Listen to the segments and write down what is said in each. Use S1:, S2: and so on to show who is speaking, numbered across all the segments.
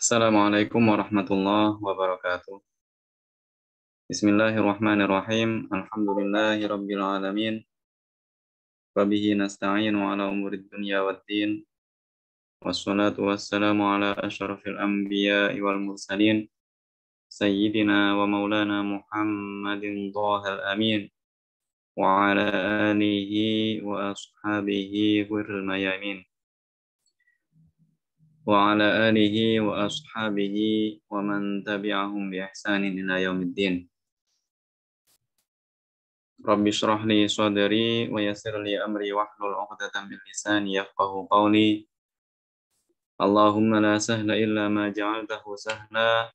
S1: السلام عليكم ورحمة الله وبركاته بسم الله الرحمن الرحيم الحمد لله رب العالمين وبه نستعين على أمور الدنيا والدين والصلاة والسلام على أشرف الأنبياء والمرسلين سيدنا ومولانا محمد ضاه الأمين وعلى آله وأصحابه غر الميامين وعلى آله وأصحابه ومن تبعهم بإحسان إلى يوم الدين رب اشرح لي صدري ويسر لي أمري واحلل عقدة من لساني يفقه قولي اللهم لا سهل إلا ما جعلته سهلا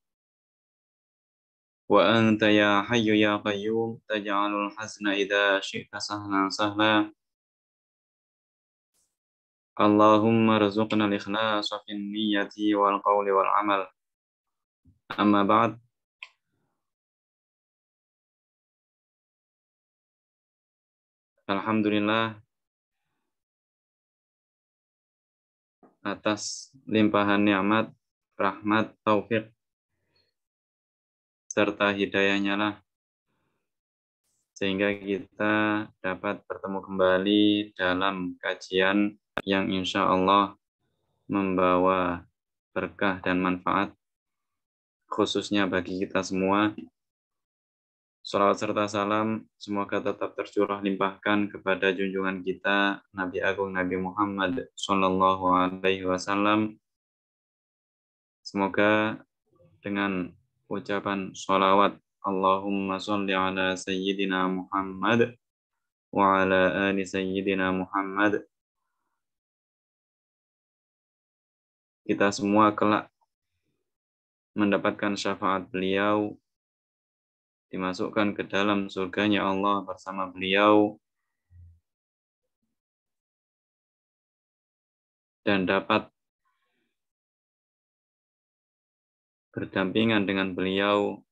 S1: وأنت يا حي يا قيوم تجعل الحزن إذا شئت سهلا سهلا Allahumma razuqna al wa fi niyyati wal qawli
S2: wal amal. Amma ba'd. Alhamdulillah atas limpahan nikmat,
S1: rahmat, taufik serta hidayahnya lah sehingga kita dapat bertemu kembali dalam kajian yang insya Allah membawa berkah dan manfaat khususnya bagi kita semua. Salawat serta salam semoga tetap tercurah limpahkan kepada junjungan kita Nabi Agung Nabi Muhammad Shallallahu Alaihi Wasallam. Semoga dengan ucapan salawat Allahumma sholli ala sayyidina Muhammad wa ala ali sayyidina Muhammad
S2: kita semua kelak
S1: mendapatkan syafaat beliau, dimasukkan ke dalam surganya Allah bersama beliau,
S2: dan dapat berdampingan dengan beliau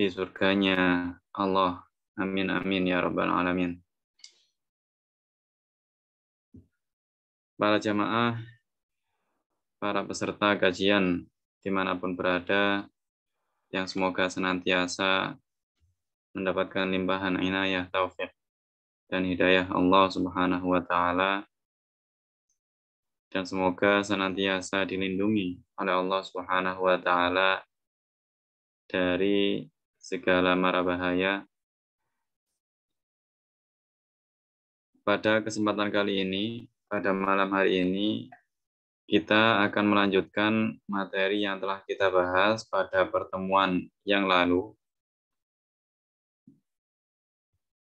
S2: di surganya Allah. Amin, amin, ya Rabbal Alamin.
S1: Para jamaah para peserta kajian dimanapun berada, yang semoga senantiasa mendapatkan limpahan inayah taufik dan hidayah Allah Subhanahu wa taala dan semoga senantiasa dilindungi oleh Allah Subhanahu wa taala dari segala mara bahaya pada kesempatan kali ini, pada malam hari ini, kita akan melanjutkan materi yang telah kita bahas pada pertemuan yang lalu.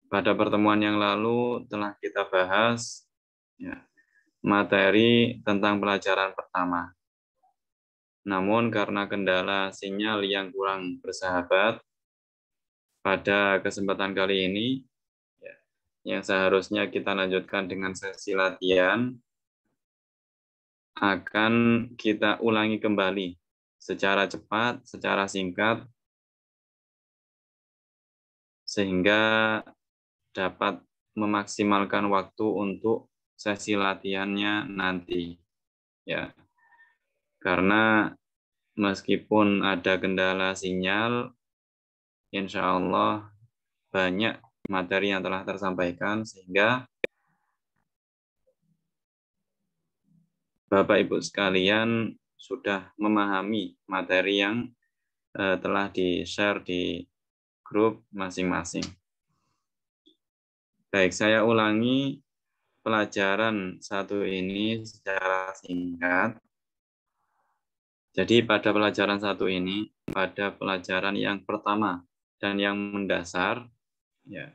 S1: Pada pertemuan yang lalu telah kita bahas ya, materi tentang pelajaran pertama. Namun karena kendala sinyal yang kurang bersahabat, pada kesempatan kali ini ya, yang seharusnya kita lanjutkan dengan sesi latihan akan kita ulangi kembali secara cepat, secara singkat, sehingga dapat memaksimalkan waktu untuk sesi latihannya nanti. Ya, karena meskipun ada kendala sinyal, insya Allah banyak materi yang telah tersampaikan sehingga Bapak Ibu sekalian sudah memahami materi yang eh, telah di-share di grup masing-masing. Baik, saya ulangi pelajaran satu ini secara singkat. Jadi pada pelajaran satu ini, pada pelajaran yang pertama dan yang mendasar, ya,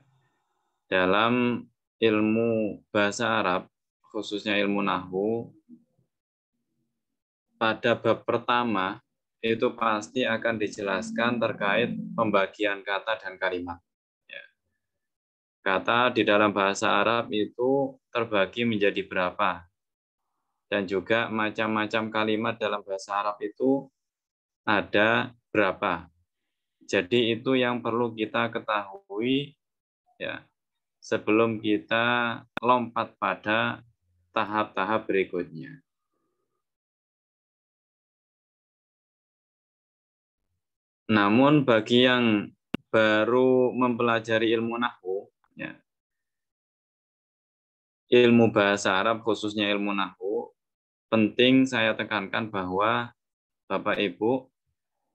S1: dalam ilmu bahasa Arab, khususnya ilmu Nahu, pada bab pertama itu pasti akan dijelaskan terkait pembagian kata dan kalimat. Ya. Kata di dalam bahasa Arab itu terbagi menjadi berapa. Dan juga macam-macam kalimat dalam bahasa Arab itu ada berapa. Jadi itu yang perlu kita ketahui ya sebelum kita lompat pada tahap-tahap berikutnya.
S2: Namun bagi yang
S1: baru mempelajari ilmu nahu, ya, ilmu bahasa Arab khususnya ilmu nahu penting saya tekankan bahwa Bapak Ibu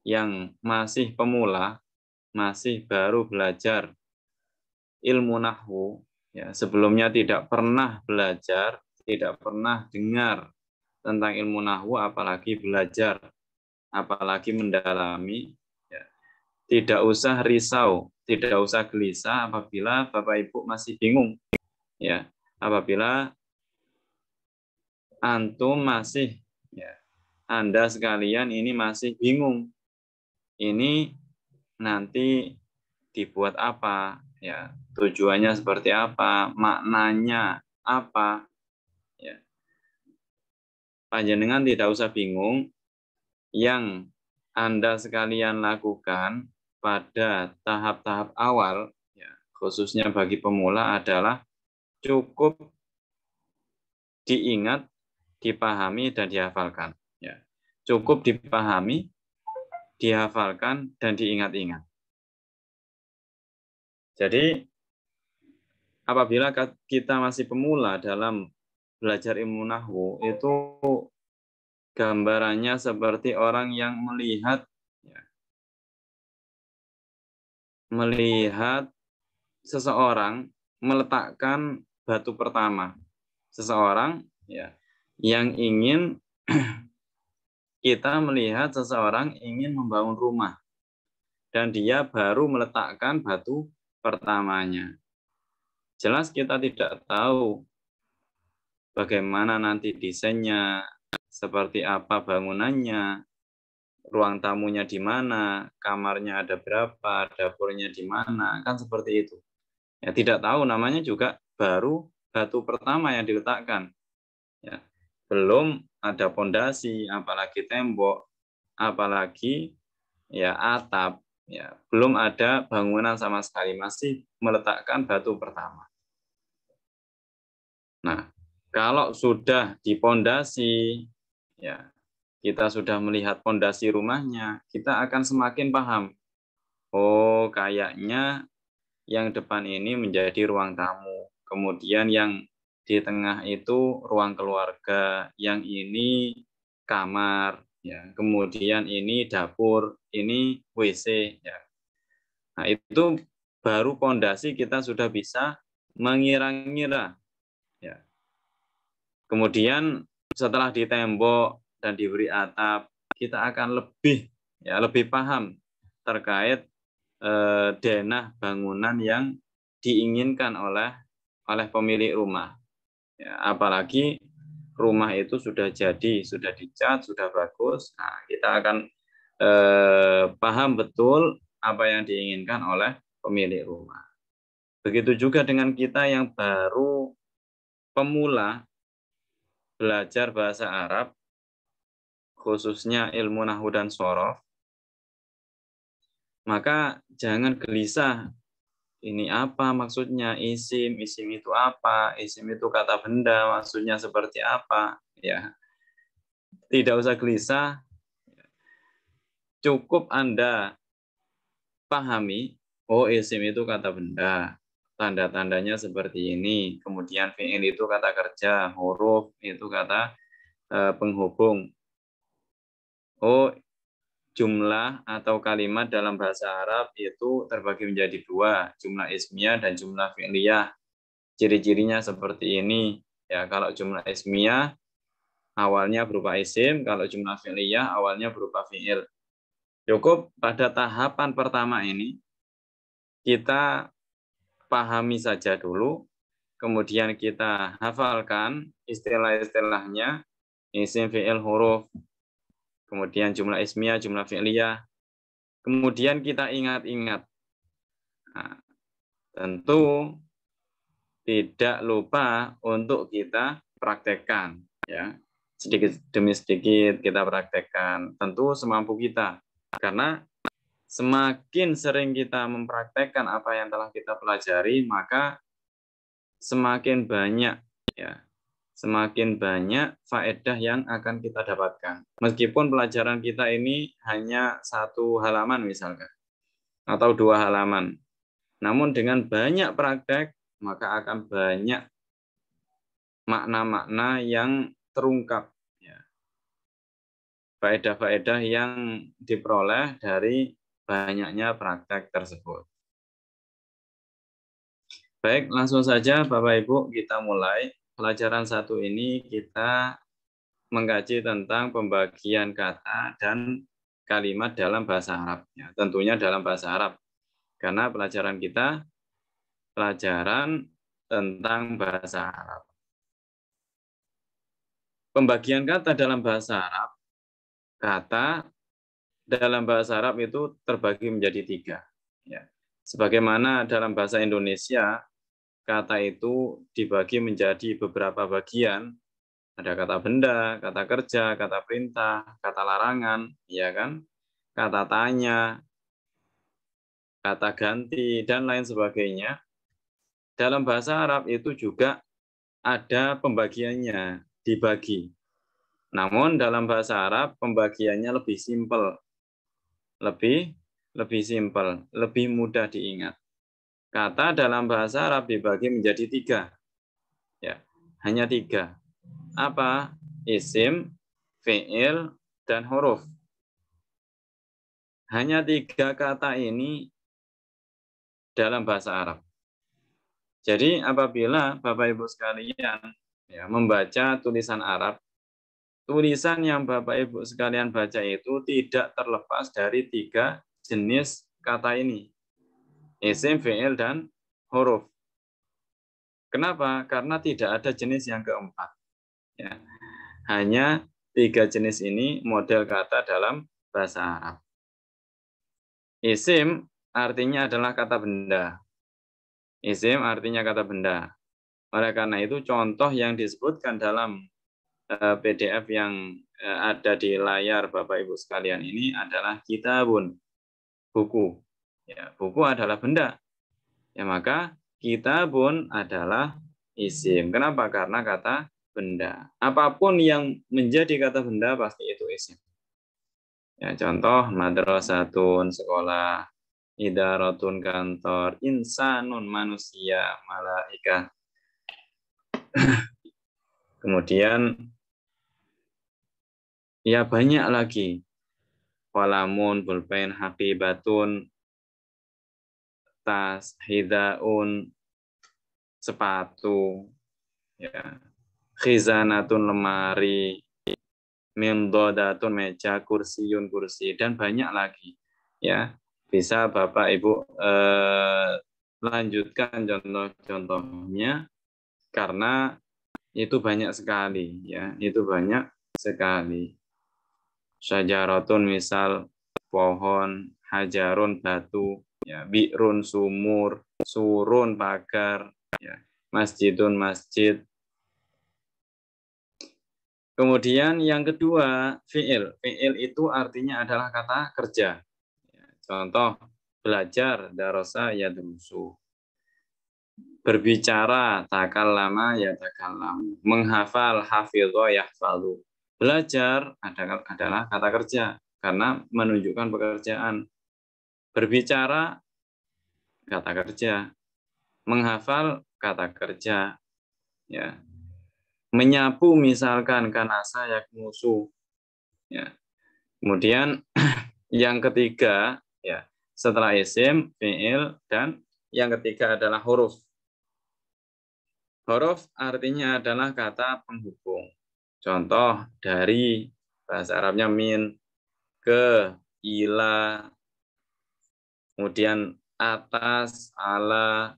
S1: yang masih pemula, masih baru belajar ilmu nahu, ya, sebelumnya tidak pernah belajar, tidak pernah dengar tentang ilmu nahu apalagi belajar, apalagi mendalami, tidak usah risau, tidak usah gelisah apabila Bapak Ibu masih bingung. Ya, apabila antum masih ya, Anda sekalian ini masih bingung. Ini nanti dibuat apa? Ya, tujuannya seperti apa? Maknanya apa? Ya. Panjenengan tidak usah bingung, yang Anda sekalian lakukan pada tahap-tahap awal, ya, khususnya bagi pemula adalah cukup diingat, dipahami, dan dihafalkan. Ya. Cukup dipahami, dihafalkan, dan diingat-ingat. Jadi, apabila kita masih pemula dalam belajar ilmu nahwu, itu gambarannya seperti orang yang melihat melihat seseorang meletakkan batu pertama seseorang ya yang ingin kita melihat seseorang ingin membangun rumah dan dia baru meletakkan batu pertamanya. Jelas kita tidak tahu bagaimana nanti desainnya, seperti apa bangunannya, ruang tamunya di mana, kamarnya ada berapa, dapurnya di mana, kan seperti itu. Ya, tidak tahu namanya juga baru batu pertama yang diletakkan. Ya, belum ada pondasi, apalagi tembok, apalagi ya atap, ya belum ada bangunan sama sekali masih meletakkan batu pertama. Nah, kalau sudah di pondasi, ya kita sudah melihat pondasi rumahnya, kita akan semakin paham. Oh, kayaknya yang depan ini menjadi ruang tamu. Kemudian yang di tengah itu ruang keluarga, yang ini kamar, ya. Kemudian ini dapur, ini WC, ya. Nah, itu baru pondasi kita sudah bisa mengira-ngira. Ya. Kemudian setelah ditembok dan diberi atap, kita akan lebih ya lebih paham terkait eh, denah bangunan yang diinginkan oleh oleh pemilik rumah. Ya, apalagi rumah itu sudah jadi, sudah dicat, sudah bagus. Nah, kita akan eh, paham betul apa yang diinginkan oleh pemilik rumah. Begitu juga dengan kita yang baru pemula belajar bahasa Arab, khususnya ilmu nahu dan sorof, maka jangan gelisah. Ini apa maksudnya isim? Isim itu apa? Isim itu kata benda, maksudnya seperti apa? Ya, tidak usah gelisah. Cukup Anda pahami, oh isim itu kata benda, tanda-tandanya seperti ini. Kemudian fi'il itu kata kerja, huruf itu kata eh, penghubung, Oh, jumlah atau kalimat dalam bahasa Arab itu terbagi menjadi dua, jumlah ismiyah dan jumlah fi'liyah. Ciri-cirinya seperti ini. Ya, kalau jumlah ismiyah awalnya berupa isim, kalau jumlah fi'liyah awalnya berupa fi'il. Cukup pada tahapan pertama ini kita pahami saja dulu, kemudian kita hafalkan istilah-istilahnya, isim fi'il huruf, kemudian jumlah ismiyah, jumlah fi'liyah. Kemudian kita ingat-ingat. Nah, tentu tidak lupa untuk kita praktekkan ya sedikit demi sedikit kita praktekkan tentu semampu kita karena semakin sering kita mempraktekkan apa yang telah kita pelajari maka semakin banyak ya semakin banyak faedah yang akan kita dapatkan. Meskipun pelajaran kita ini hanya satu halaman misalkan, atau dua halaman. Namun dengan banyak praktek, maka akan banyak makna-makna yang terungkap. Ya. Faedah-faedah yang diperoleh dari banyaknya praktek tersebut. Baik, langsung saja Bapak Ibu kita mulai pelajaran satu ini kita mengkaji tentang pembagian kata dan kalimat dalam bahasa Arabnya. Tentunya dalam bahasa Arab. Karena pelajaran kita pelajaran tentang bahasa Arab. Pembagian kata dalam bahasa Arab, kata dalam bahasa Arab itu terbagi menjadi tiga. Ya. Sebagaimana dalam bahasa Indonesia, kata itu dibagi menjadi beberapa bagian. Ada kata benda, kata kerja, kata perintah, kata larangan, ya kan? Kata tanya, kata ganti dan lain sebagainya. Dalam bahasa Arab itu juga ada pembagiannya, dibagi. Namun dalam bahasa Arab pembagiannya lebih simpel. Lebih lebih simpel, lebih mudah diingat. Kata dalam bahasa Arab dibagi menjadi tiga. Ya, hanya tiga. Apa? Isim, fi'il, dan huruf. Hanya tiga kata ini dalam bahasa Arab. Jadi apabila Bapak Ibu sekalian ya, membaca tulisan Arab, tulisan yang Bapak Ibu sekalian baca itu tidak terlepas dari tiga jenis kata ini isim, fi'il, dan huruf. Kenapa? Karena tidak ada jenis yang keempat. Ya. Hanya tiga jenis ini model kata dalam bahasa Arab. Isim artinya adalah kata benda. Isim artinya kata benda. Oleh karena itu contoh yang disebutkan dalam eh, PDF yang eh, ada di layar Bapak Ibu sekalian ini adalah kitabun, buku. Ya, buku adalah benda. Ya, maka pun adalah isim. Kenapa? Karena kata benda. Apapun yang menjadi kata benda pasti itu isim. Ya, contoh madrasatun sekolah, idaratun kantor, insanun manusia, malaika. Kemudian ya banyak lagi. Palamun, bulpen, hakibatun, tas, hidaun sepatu, ya. khizanatun lemari, mimdodatun meja, kursiun kursi dan banyak lagi ya. Bisa Bapak Ibu eh, lanjutkan contoh-contohnya karena itu banyak sekali ya, itu banyak sekali. Syajaratun misal pohon, hajarun batu, ya bi'run sumur surun pagar ya masjidun masjid Kemudian yang kedua, fi'il. Fi'il itu artinya adalah kata kerja. Ya, contoh, belajar, darosa, ya dusu. Berbicara, takal lama, ya
S2: takal lama.
S1: Menghafal, hafidho, ya Belajar adalah kata kerja, karena menunjukkan pekerjaan. Berbicara kata kerja, menghafal kata kerja, ya. Menyapu misalkan karena saya musuh. Ya. Kemudian yang ketiga, ya, setelah isim, fi'il dan yang ketiga adalah huruf. Huruf artinya adalah kata penghubung. Contoh dari bahasa Arabnya min ke ila kemudian atas, ala,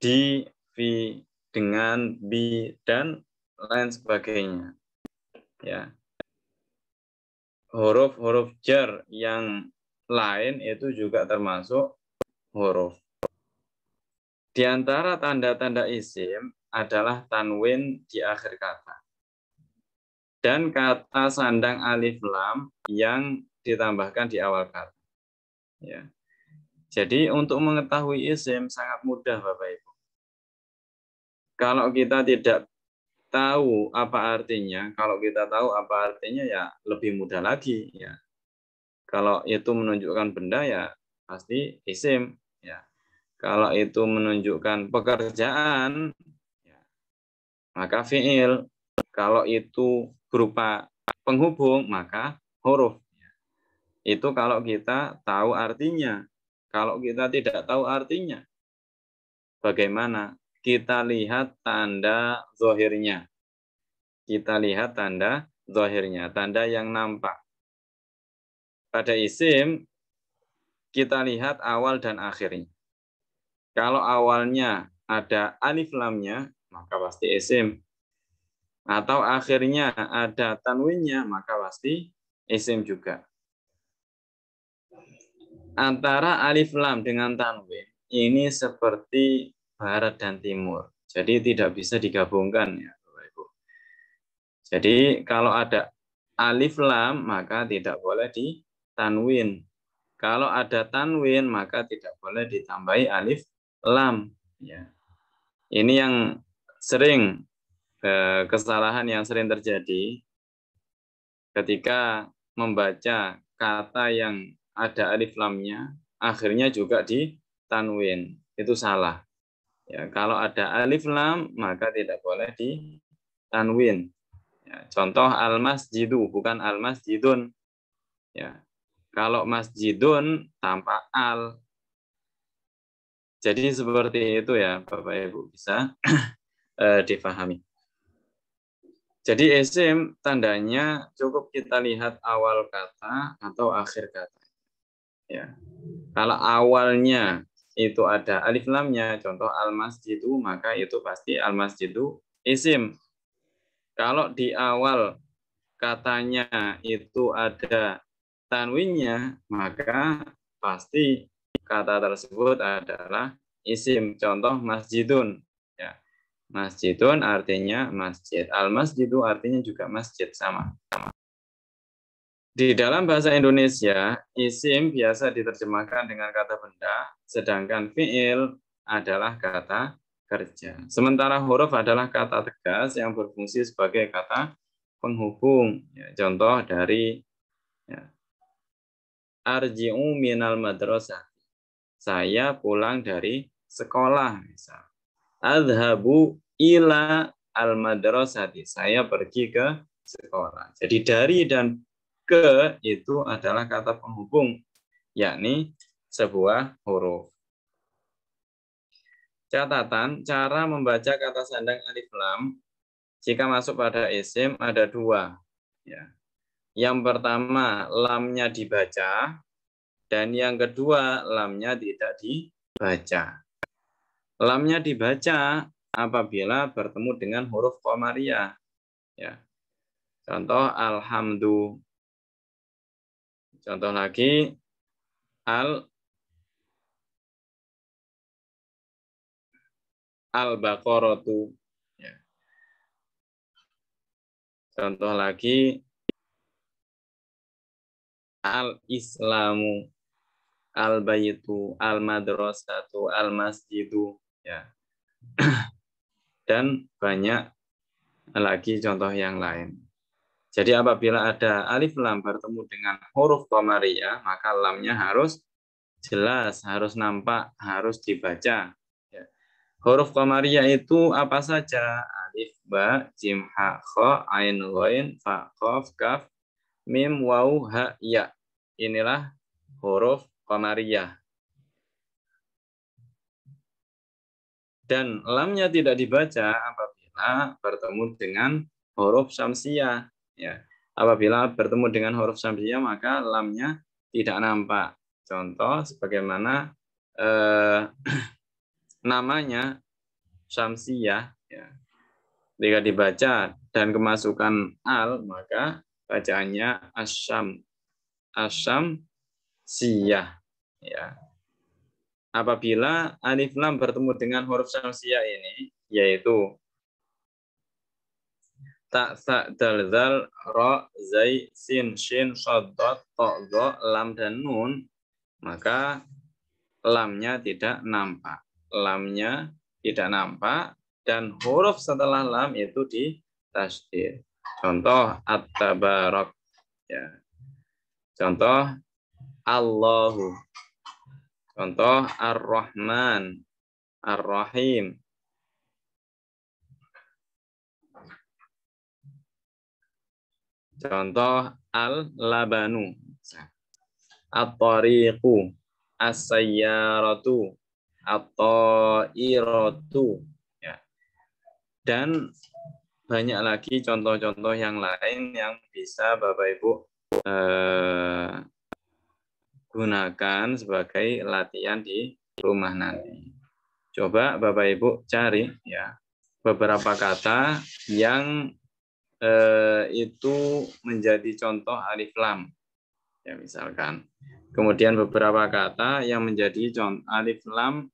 S1: di, vi, dengan, bi, dan lain sebagainya. Ya. Huruf-huruf jar yang lain itu juga termasuk huruf. Di antara tanda-tanda isim adalah tanwin di akhir kata. Dan kata sandang alif lam yang ditambahkan di awal kata. Ya. Jadi untuk mengetahui isim sangat mudah Bapak Ibu. Kalau kita tidak tahu apa artinya, kalau kita tahu apa artinya ya lebih mudah lagi ya. Kalau itu menunjukkan benda ya pasti isim ya. Kalau itu menunjukkan pekerjaan ya, maka fiil. Kalau itu berupa penghubung maka huruf itu kalau kita tahu artinya. Kalau kita tidak tahu artinya, bagaimana? Kita lihat tanda zohirnya. Kita lihat tanda zohirnya, tanda yang nampak. Pada isim, kita lihat awal dan akhirnya. Kalau awalnya ada alif lamnya, maka pasti isim. Atau akhirnya ada tanwinnya, maka pasti isim juga antara alif lam dengan tanwin ini seperti barat dan timur. Jadi tidak bisa digabungkan ya, Bapak Ibu. Jadi kalau ada alif lam maka tidak boleh ditanwin. Kalau ada tanwin maka tidak boleh ditambahi alif lam ya. Ini yang sering eh, kesalahan yang sering terjadi ketika membaca kata yang ada alif lamnya, akhirnya juga di tanwin. Itu salah. Ya, kalau ada alif lam maka tidak boleh di tanwin. Ya, contoh al masjidu bukan al masjidun. Ya. Kalau masjidun tanpa al. Jadi seperti itu ya Bapak Ibu bisa eh, difahami. Jadi isim tandanya cukup kita lihat awal kata atau akhir kata ya kalau awalnya itu ada alif lamnya contoh al masjidu maka itu pasti al masjidu isim kalau di awal katanya itu ada tanwinnya maka pasti kata tersebut adalah isim contoh masjidun ya masjidun artinya masjid al masjidu artinya juga masjid sama sama di dalam bahasa Indonesia, isim biasa diterjemahkan dengan kata benda, sedangkan fiil adalah kata kerja. Sementara huruf adalah kata tegas yang berfungsi sebagai kata penghubung. Ya, contoh dari ya, Arji'u minal madrasah. Saya pulang dari sekolah. Misal. Adhabu ila al madrasati. Saya pergi ke sekolah. Jadi dari dan ke itu adalah kata penghubung, yakni sebuah huruf. Catatan, cara membaca kata sandang alif lam jika masuk pada isim ada dua. Ya. Yang pertama, lamnya dibaca. Dan yang kedua, lamnya tidak dibaca. Lamnya dibaca apabila bertemu dengan huruf komaria. Ya. Contoh, alhamdu Contoh lagi al
S2: al-baqaratu. Ya. Contoh lagi
S1: al-islamu, al-baitu, al-madrasatu, al-masjidu, ya. Dan banyak lagi contoh yang lain. Jadi apabila ada alif lam bertemu dengan huruf komariah, maka lamnya harus jelas, harus nampak, harus dibaca. Ya. Huruf komariah itu apa saja? Alif, ba, jim, ha, kho, ain, loin, fa, kof, kaf, mim, waw, ha, ya. Inilah huruf komariah. Dan lamnya tidak dibaca apabila bertemu dengan huruf syamsiah ya apabila bertemu dengan huruf samsiah maka lamnya tidak nampak contoh sebagaimana eh, namanya samsiah ya jika dibaca dan kemasukan al maka bacaannya asam asam siyah ya apabila alif lam bertemu dengan huruf samsiah ini yaitu ta sa dal zal ra zai sin shin shad dot to go lam dan nun maka lamnya tidak nampak lamnya tidak nampak dan huruf setelah lam itu di tasdir contoh at-tabarak ya contoh Allahu contoh ar-rahman ar-rahim Contoh al-labanu, at-tariqu, as-sayyaratu, at-ta'iratu. Ya. Dan banyak lagi contoh-contoh yang lain yang bisa Bapak Ibu eh, gunakan sebagai latihan di rumah nanti. Coba Bapak Ibu cari ya beberapa kata yang Eh, itu menjadi contoh alif lam. Ya misalkan. Kemudian beberapa kata yang menjadi contoh alif lam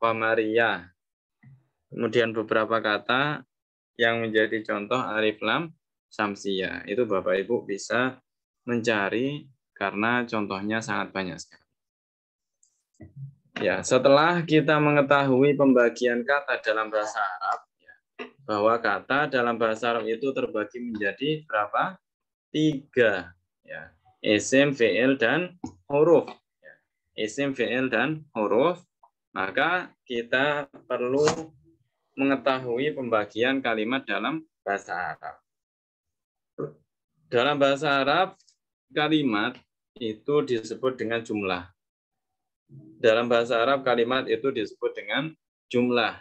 S1: pamaria Kemudian beberapa kata yang menjadi contoh alif lam samsia. Itu Bapak Ibu bisa mencari karena contohnya sangat banyak sekali. Ya, setelah kita mengetahui pembagian kata dalam bahasa Arab, bahwa kata dalam bahasa Arab itu terbagi menjadi berapa? Tiga. Ya. Isim, VL, dan huruf. Ya. Isim, VL, dan huruf. Maka kita perlu mengetahui pembagian kalimat dalam bahasa Arab. Dalam bahasa Arab, kalimat itu disebut dengan jumlah. Dalam bahasa Arab, kalimat itu disebut dengan jumlah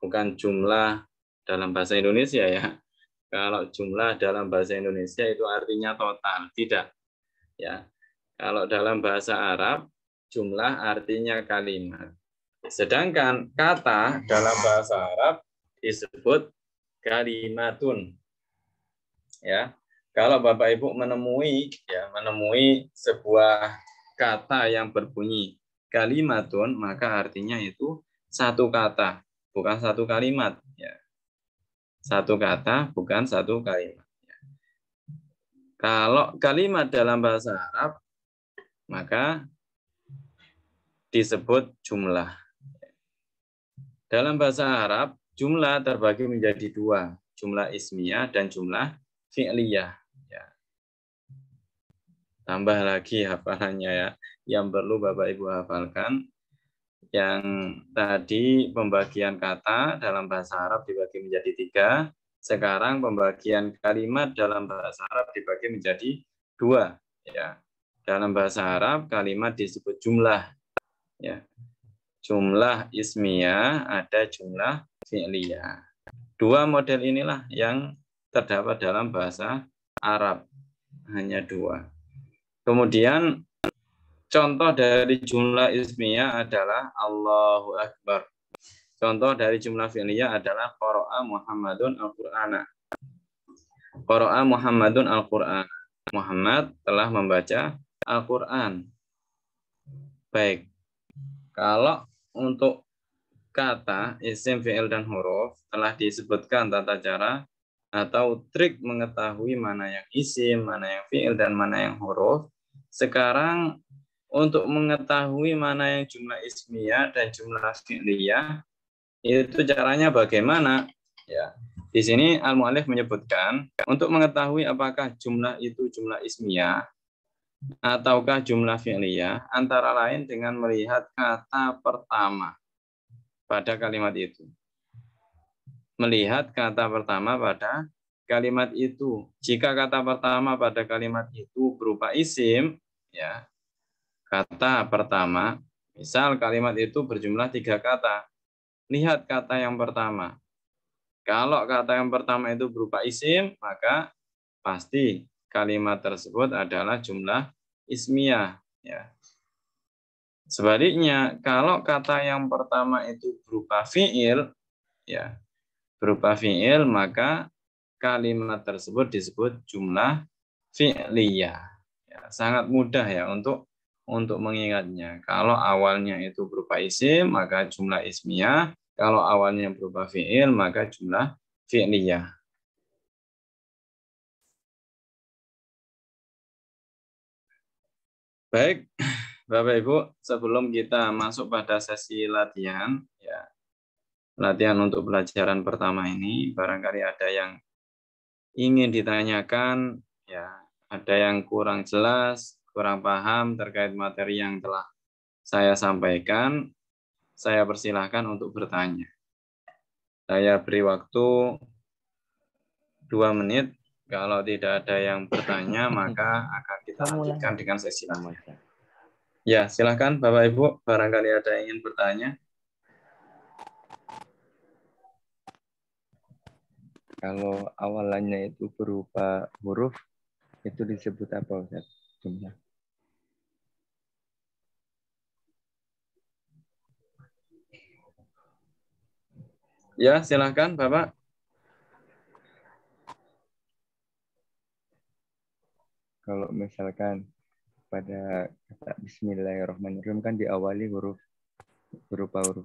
S1: bukan jumlah dalam bahasa Indonesia ya. Kalau jumlah dalam bahasa Indonesia itu artinya total, tidak. Ya. Kalau dalam bahasa Arab jumlah artinya kalimat. Sedangkan kata dalam bahasa Arab disebut kalimatun. Ya. Kalau Bapak Ibu menemui ya menemui sebuah kata yang berbunyi kalimatun maka artinya itu satu kata bukan satu kalimat ya satu kata bukan satu kalimat ya. kalau kalimat dalam bahasa Arab maka disebut jumlah ya. dalam bahasa Arab jumlah terbagi menjadi dua jumlah ismiyah dan jumlah fi'liyah ya. tambah lagi hafalannya ya yang perlu Bapak Ibu hafalkan yang tadi pembagian kata dalam bahasa Arab dibagi menjadi tiga. Sekarang pembagian kalimat dalam bahasa Arab dibagi menjadi dua. Ya. Dalam bahasa Arab kalimat disebut jumlah. Ya. Jumlah ismiyah ada jumlah fi'liyah. Dua model inilah yang terdapat dalam bahasa Arab. Hanya dua. Kemudian Contoh dari jumlah ismiyah adalah Allahu Akbar. Contoh dari jumlah fi'liyah adalah Qara'a Muhammadun Al-Qur'ana. Qara'a Muhammadun Al-Qur'an. Muhammad telah membaca Al-Qur'an. Baik. Kalau untuk kata, isim, fi'il, dan huruf telah disebutkan tata cara atau trik mengetahui mana yang isim, mana yang fi'il, dan mana yang huruf. Sekarang untuk mengetahui mana yang jumlah ismiyah dan jumlah fi'liyah itu caranya bagaimana ya di sini al muallif menyebutkan untuk mengetahui apakah jumlah itu jumlah ismiyah ataukah jumlah fi'liyah antara lain dengan melihat kata pertama pada kalimat itu melihat kata pertama pada kalimat itu jika kata pertama pada kalimat itu berupa isim ya kata pertama, misal kalimat itu berjumlah tiga kata. Lihat kata yang pertama. Kalau kata yang pertama itu berupa isim, maka pasti kalimat tersebut adalah jumlah ismiyah. Ya. Sebaliknya, kalau kata yang pertama itu berupa fiil, ya berupa fiil, maka kalimat tersebut disebut jumlah fi'liyah. Ya, sangat mudah ya untuk untuk mengingatnya. Kalau awalnya itu berupa isim, maka jumlah ismiyah. Kalau awalnya berupa fi'il, maka jumlah fi'liyah. Baik, Bapak Ibu, sebelum kita masuk pada sesi latihan, ya latihan untuk pelajaran pertama ini, barangkali ada yang ingin ditanyakan, ya ada yang kurang jelas, kurang paham terkait materi yang telah saya sampaikan, saya persilahkan untuk bertanya. Saya beri waktu dua menit. Kalau tidak ada yang bertanya, maka akan kita lanjutkan dengan sesi lama. Ya, silahkan Bapak Ibu, barangkali ada yang ingin bertanya. Kalau awalannya itu berupa huruf, itu disebut apa Ustaz? Ya, silahkan Bapak. Kalau misalkan pada kata Bismillahirrahmanirrahim kan diawali huruf berupa huruf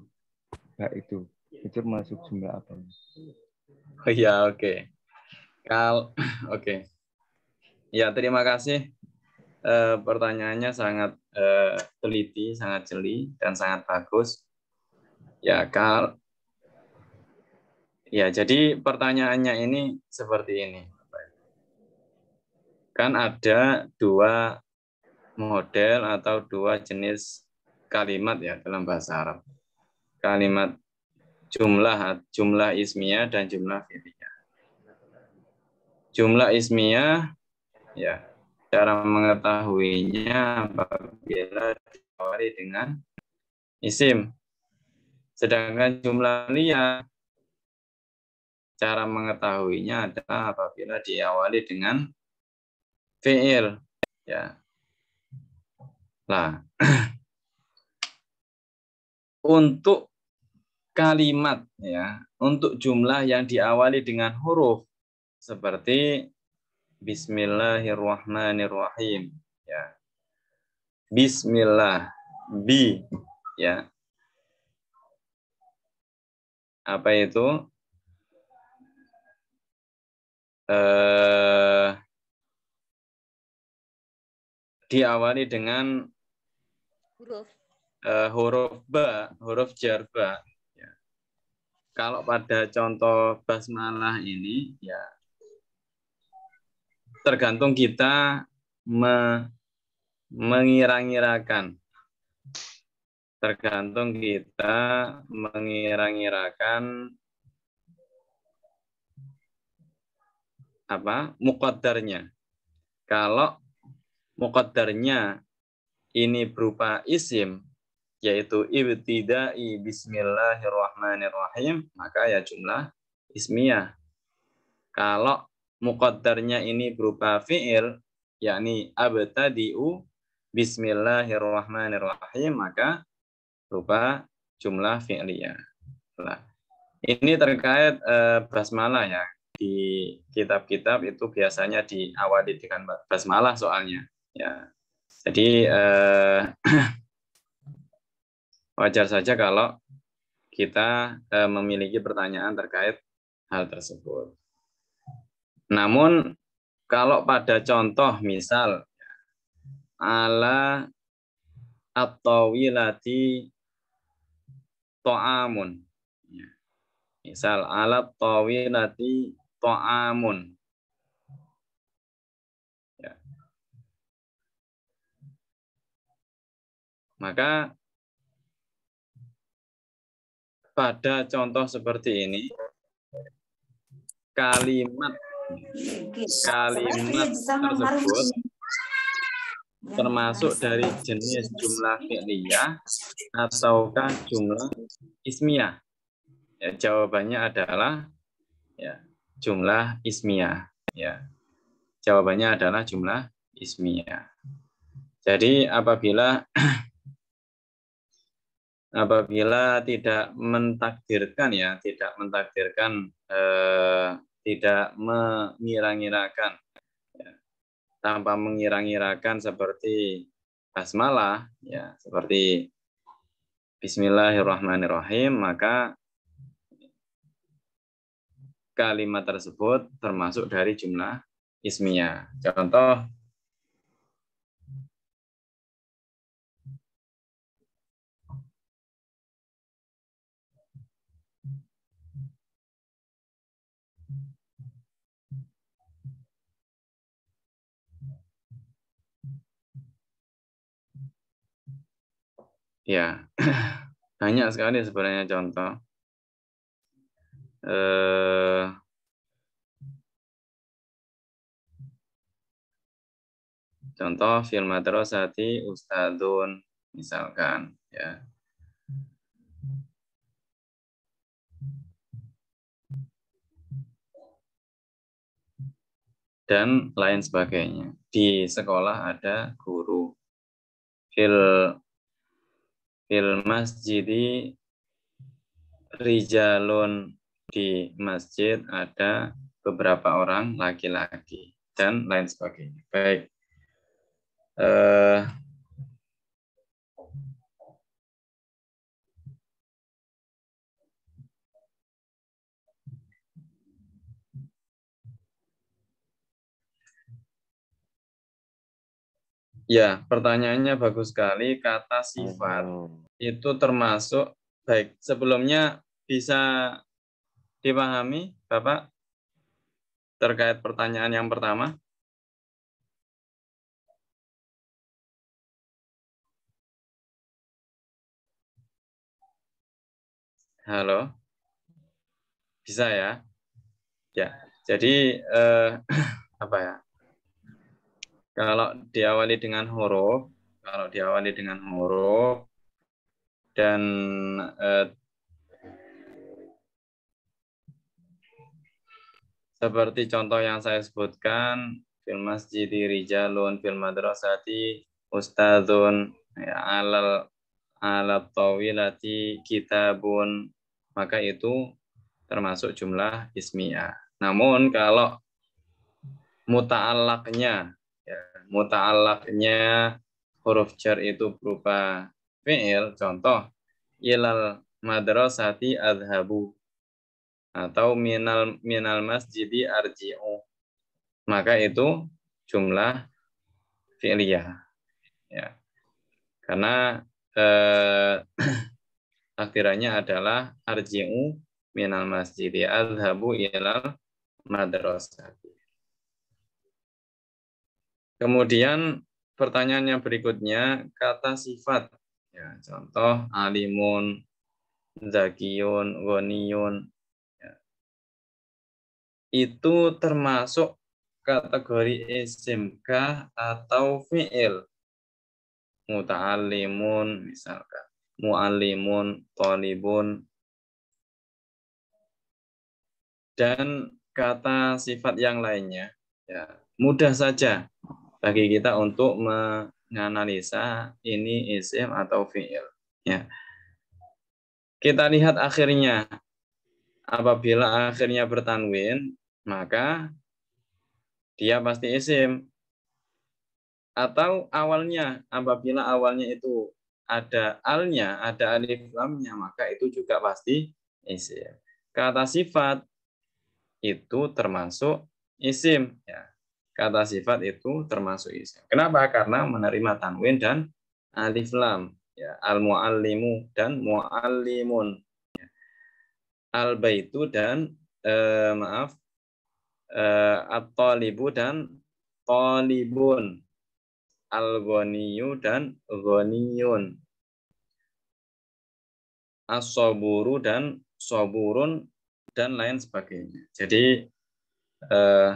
S1: ba itu itu masuk jumlah apa? Oh iya, oke. Okay. Kal, oke. Okay. Ya, terima kasih. E, pertanyaannya sangat e, teliti, sangat jeli, dan sangat bagus. Ya, kal, Ya, jadi pertanyaannya ini seperti ini. Kan ada dua model atau dua jenis kalimat ya dalam bahasa Arab. Kalimat jumlah jumlah ismiyah dan jumlah fi'liyah. Jumlah ismiyah ya cara mengetahuinya apabila diawali dengan isim. Sedangkan jumlah liyah cara mengetahuinya adalah apabila diawali dengan fi'il ya lah untuk kalimat ya untuk jumlah yang diawali dengan huruf seperti Bismillahirrahmanirrahim ya Bismillah bi ya
S2: apa itu eh,
S1: diawali dengan huruf eh, huruf ba, huruf jar ba. Ya. Kalau pada contoh basmalah ini ya tergantung kita me mengira-ngirakan. Tergantung kita mengira-ngirakan apa mukodarnya. Kalau mukodarnya ini berupa isim, yaitu ibtidai bismillahirrahmanirrahim, maka ya jumlah ismiyah. Kalau mukodarnya ini berupa fi'il, yakni abtadi'u bismillahirrahmanirrahim, maka berupa jumlah fi'liyah. Nah, ini terkait uh, basmalah ya di kitab-kitab itu biasanya diawali dengan basmalah soalnya ya jadi eh, wajar saja kalau kita eh, memiliki pertanyaan terkait hal tersebut namun kalau pada contoh misal ala at-tawilati to'amun ya. misal ala tawilati ta'amun. Ya. Maka pada contoh seperti ini kalimat kalimat
S2: tersebut termasuk
S1: dari jenis jumlah fi'liyah ataukah jumlah ismiyah? Ya, jawabannya adalah ya jumlah ismiyah. Ya. Jawabannya adalah jumlah ismiyah. Jadi apabila apabila tidak mentakdirkan ya, tidak mentakdirkan eh, tidak mengira-ngirakan ya, tanpa mengira-ngirakan seperti basmalah ya, seperti Bismillahirrahmanirrahim, maka kalimat tersebut termasuk dari jumlah isminya. Contoh
S2: Ya, banyak sekali sebenarnya contoh. Eh,
S1: contoh film madrasati ustadzun, misalkan ya dan lain sebagainya di sekolah ada guru fil fil masjidi rijalun di masjid ada beberapa orang laki-laki dan lain sebagainya. Baik. Uh, Ya, pertanyaannya bagus sekali. Kata sifat hmm. itu termasuk baik. Sebelumnya bisa dipahami, Bapak? Terkait pertanyaan yang pertama. Halo. Bisa ya? Ya. Jadi eh, apa ya? Kalau diawali dengan huruf, kalau diawali dengan huruf dan eh, Seperti contoh yang saya sebutkan, fil masjid rijalun fil madrasati ustadzun ya, alal alat tawilati kitabun maka itu termasuk jumlah ismiyah. Namun kalau muta'allaknya ya, muta'allaknya huruf jar itu berupa fi'il contoh ilal madrasati adhabu atau minal minal masjidi arji'u. Maka itu jumlah filia Ya. Karena eh, akhirnya adalah arji'u minal masjidi adhabu ilal madrasah. Kemudian pertanyaannya berikutnya kata sifat. Ya, contoh alimun, zakiyun, goniyun, itu termasuk kategori SMK atau fi'il. Muta'alimun misalkan. Mu'alimun, tolibun. Dan kata sifat yang lainnya. Ya, mudah saja bagi kita untuk menganalisa ini isim atau fi'il. Ya. Kita lihat akhirnya. Apabila akhirnya bertanwin, maka dia pasti isim. Atau awalnya, apabila awalnya itu ada alnya, ada alif lamnya, maka itu juga pasti isim. Kata sifat itu termasuk isim. Ya. Kata sifat itu termasuk isim. Kenapa? Karena menerima tanwin dan alif lam. Ya, al muallimu dan muallimun. Ya. Al baitu dan eh, maaf uh, at-talibu dan talibun al dan ghaniyun as dan saburun dan lain sebagainya. Jadi eh,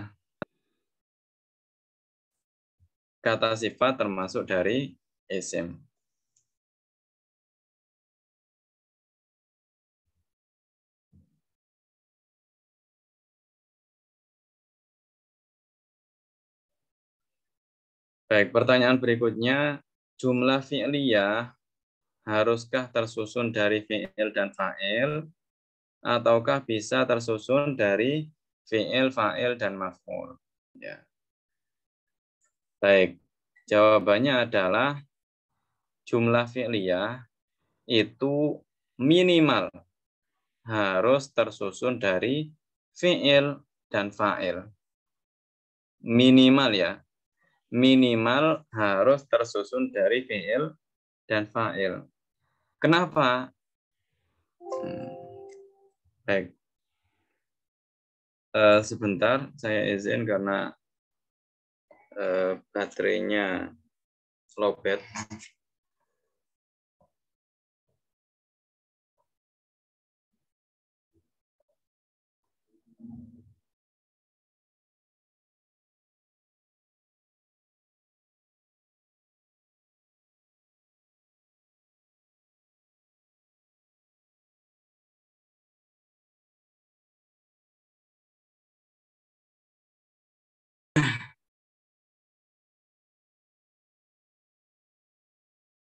S1: kata sifat termasuk dari isim. Baik, pertanyaan berikutnya, jumlah fi'liyah haruskah tersusun dari fi'il dan fa'il ataukah bisa tersusun dari fi'il, fa'il dan maf'ul? Ya. Baik, jawabannya adalah jumlah fi'liyah itu minimal harus tersusun dari fi'il dan fa'il. Minimal ya, minimal harus tersusun dari fi'il dan fa'il. Kenapa? Hmm. Baik. Uh, sebentar, saya izin karena uh, baterainya lowbat.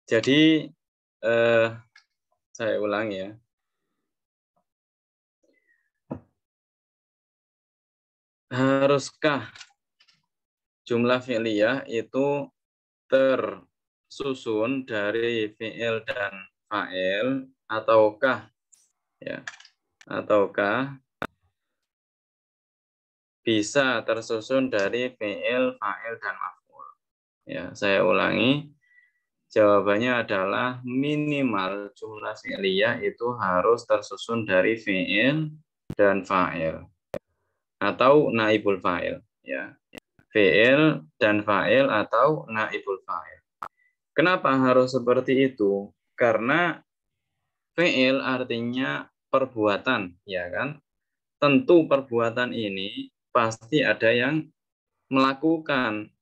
S2: Jadi eh, saya ulangi ya.
S1: Haruskah jumlah fi'liyah itu tersusun dari fi'il dan fa'il ataukah ya ataukah bisa tersusun dari fi'il, fa'il dan maf'ul. Ya, saya ulangi. Jawabannya adalah minimal jumlah fi'liyah itu harus tersusun dari fi'il dan fa'il atau naibul fa'il ya. Fi'il dan fa'il atau naibul fa'il. Kenapa harus seperti itu? Karena fi'il artinya perbuatan, ya kan? Tentu perbuatan ini pasti ada yang melakukan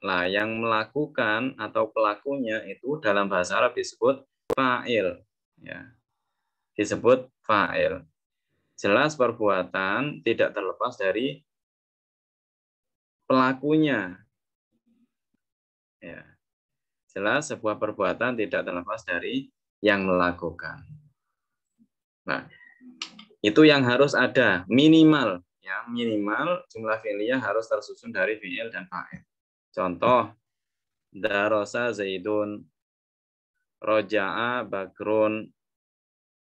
S1: Nah, yang melakukan atau pelakunya itu dalam bahasa Arab disebut fa'il. Ya. Disebut fa'il. Jelas perbuatan tidak terlepas dari pelakunya. Ya. Jelas sebuah perbuatan tidak terlepas dari yang melakukan. Nah, itu yang harus ada minimal ya minimal jumlah fi'liyah harus tersusun dari fi'il dan fa'il. Contoh, darosa zaidun, roja'a bakrun,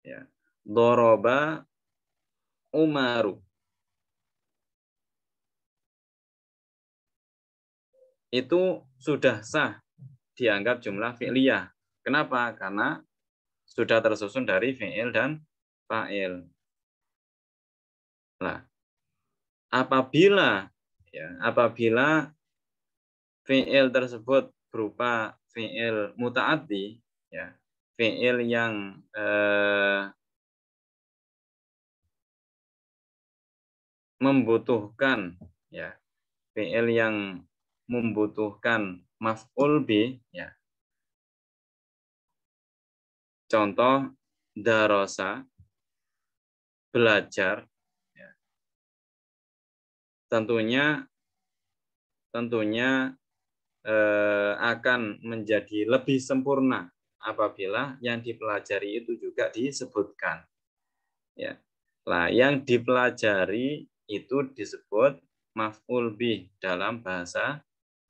S1: ya, doroba umaru. Itu sudah sah dianggap jumlah fi'liyah. Kenapa? Karena sudah tersusun dari fi'il dan fa'il. Nah, apabila ya, apabila fiil tersebut berupa fiil mutaati ya fiil yang eh, membutuhkan ya fiil yang membutuhkan maf'ul bi ya contoh darosa belajar ya. tentunya tentunya Eh, akan menjadi lebih sempurna apabila yang dipelajari itu juga disebutkan. Ya. Lah, yang dipelajari itu disebut maf'ul bih dalam bahasa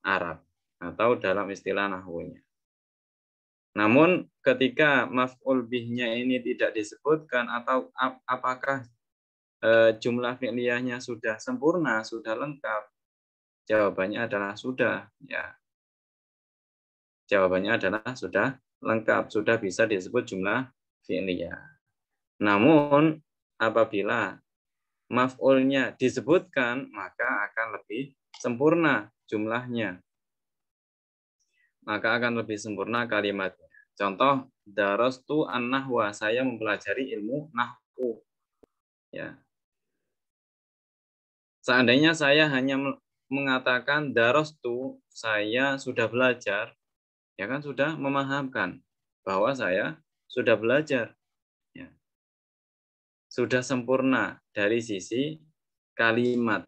S1: Arab atau dalam istilah nahwunya. Namun ketika maf'ul bihnya ini tidak disebutkan atau ap apakah e, jumlah fi'liyahnya sudah sempurna, sudah lengkap? Jawabannya adalah sudah, ya. Jawabannya adalah sudah lengkap, sudah bisa disebut jumlah fi'liyah. Namun apabila maf'ulnya disebutkan, maka akan lebih sempurna jumlahnya. Maka akan lebih sempurna kalimatnya. Contoh, darastu an-nahwa, saya mempelajari ilmu nahwu. Ya. Seandainya saya hanya mengatakan darastu, saya sudah belajar, ya kan sudah memahamkan bahwa saya sudah belajar, ya. sudah sempurna dari sisi kalimat.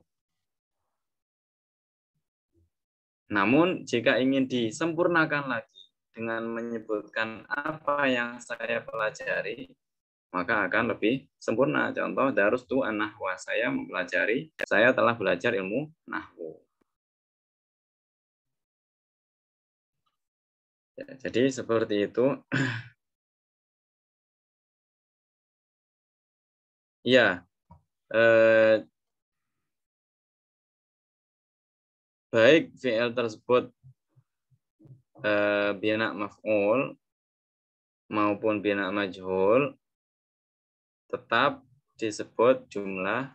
S1: Namun jika ingin disempurnakan lagi dengan menyebutkan apa yang saya pelajari, maka akan lebih sempurna. Contoh, darus tu anahwa nahwa. Saya mempelajari, saya telah belajar ilmu nahwu.
S2: jadi seperti itu. ya, eh,
S1: baik VL tersebut eh, bina maf'ul maupun bina majhul tetap disebut jumlah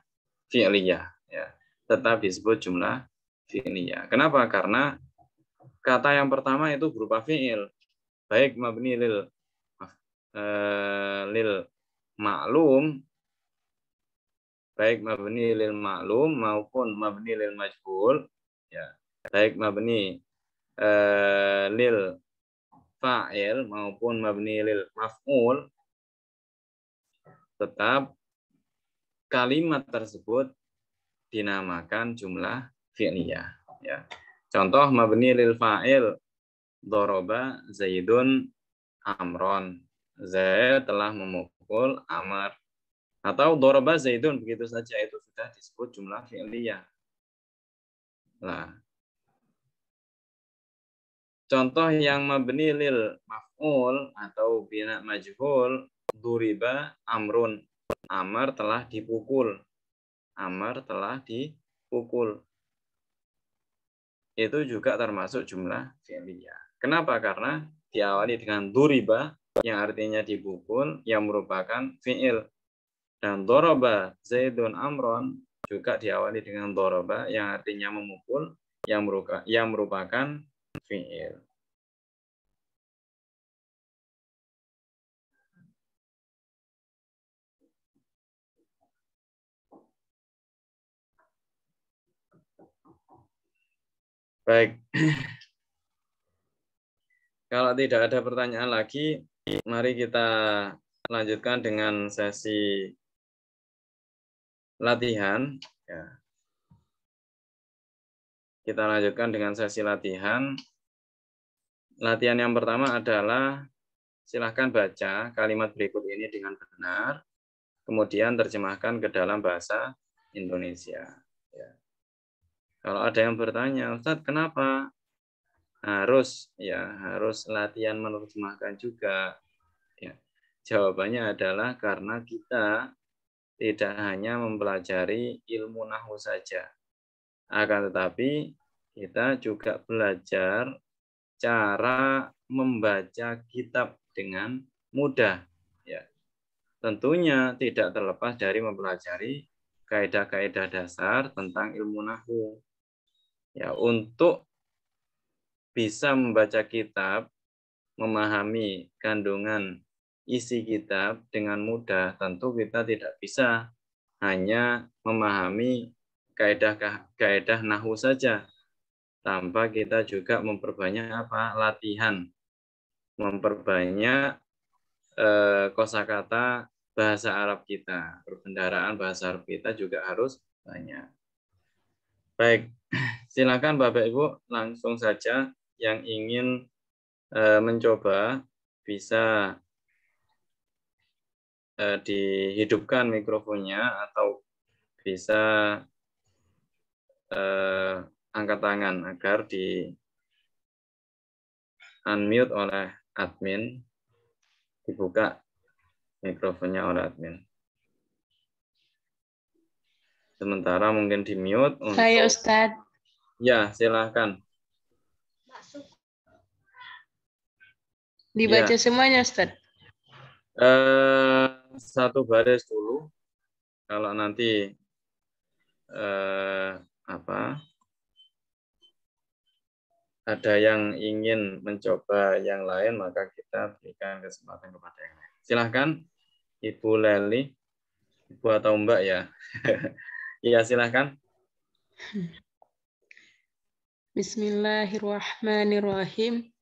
S1: fi'liyah ya tetap disebut jumlah fi'liyah kenapa karena kata yang pertama itu berupa fiil baik mabni lil eh, lil maklum baik mabni lil maklum maupun mabni lil majhul ya baik mabni eh, lil fa'il maupun mabni lil maf'ul tetap kalimat tersebut dinamakan jumlah fi'liyah ya Contoh mabni lil fa'il doroba zaidun amron. Zaid telah memukul Amr. Atau doroba zaidun begitu saja itu sudah disebut jumlah fi'liyah. Nah, contoh yang mabni lil maf'ul atau bina majhul duriba amrun. amr telah dipukul. Amar telah dipukul itu juga termasuk jumlah
S2: fi'liyah.
S1: Kenapa? Karena diawali dengan duriba yang artinya dibukul yang merupakan fi'il. Dan doroba zaidun amron juga diawali dengan doroba yang artinya memukul yang merupakan fi'il. Baik. Kalau tidak ada pertanyaan lagi, mari kita lanjutkan dengan sesi latihan. Ya. Kita lanjutkan dengan sesi latihan. Latihan yang pertama adalah silahkan baca kalimat berikut ini dengan benar, kemudian terjemahkan ke dalam bahasa Indonesia. Kalau ada yang bertanya, Ustadz kenapa? Harus ya, harus latihan menerjemahkan juga. Ya. Jawabannya adalah karena kita tidak hanya mempelajari ilmu nahu saja. Akan tetapi kita juga belajar cara membaca kitab dengan mudah. Ya. Tentunya tidak terlepas dari mempelajari kaidah-kaidah dasar tentang ilmu nahu ya untuk bisa membaca kitab, memahami kandungan isi kitab dengan mudah, tentu kita tidak bisa hanya memahami kaedah-kaedah nahu saja tanpa kita juga memperbanyak apa latihan memperbanyak eh, kosakata bahasa Arab kita perbendaharaan bahasa Arab kita juga harus banyak baik silakan Bapak Ibu langsung saja yang ingin e, mencoba bisa e, dihidupkan mikrofonnya atau bisa e, angkat tangan agar di unmute oleh admin dibuka mikrofonnya oleh admin. Sementara mungkin di mute untuk Saya
S3: Ustadz.
S1: Ya, silahkan. Dibaca ya.
S3: semuanya, Ustaz.
S1: Eh, satu baris dulu. Kalau nanti eh, apa ada yang ingin mencoba yang lain, maka kita
S2: berikan kesempatan kepada yang lain.
S1: Silahkan, Ibu Leli. Ibu atau Mbak ya. Iya, silahkan.
S3: Bismillahirrahmanirrahim.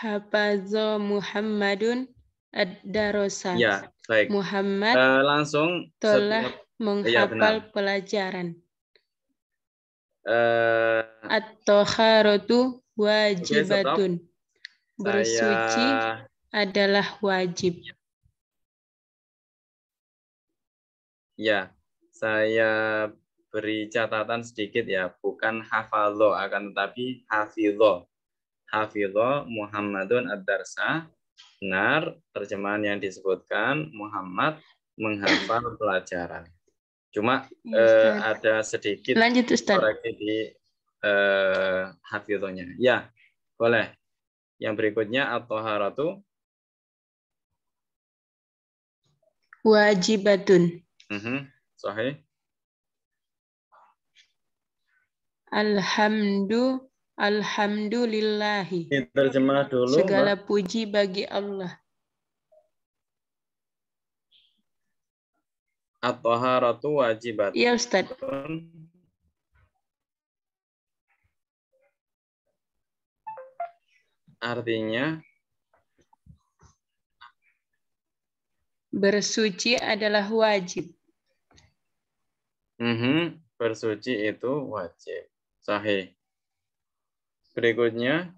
S3: Hafazo Muhammadun ad-darosa. Ya, baik. Muhammad uh,
S1: langsung telah iya, menghafal ya,
S3: pelajaran.
S1: Uh, eh,
S3: At-toharatu wajibatun.
S1: Okay, Bersuci Saya...
S3: adalah wajib.
S1: Ya, saya beri catatan sedikit ya, bukan hafalo akan tetapi hafilo. Hafilo Muhammadun ad-darsa. Benar, terjemahan yang disebutkan Muhammad menghafal pelajaran. Cuma ya, uh, ada sedikit Lanjut, Ustaz. koreksi di uh, eh, hafilonya. Ya, boleh. Yang berikutnya atau haratu
S3: wajibatun.
S2: Mm -hmm. Sahih.
S3: Alhamdu Alhamdulillahi.
S2: Terjemah dulu. Segala ma.
S3: puji bagi Allah.
S1: At-taharatu wajibat. Iya, Ustaz. Artinya
S3: bersuci adalah wajib.
S1: Mm -hmm. Bersuci itu wajib sahih. Berikutnya.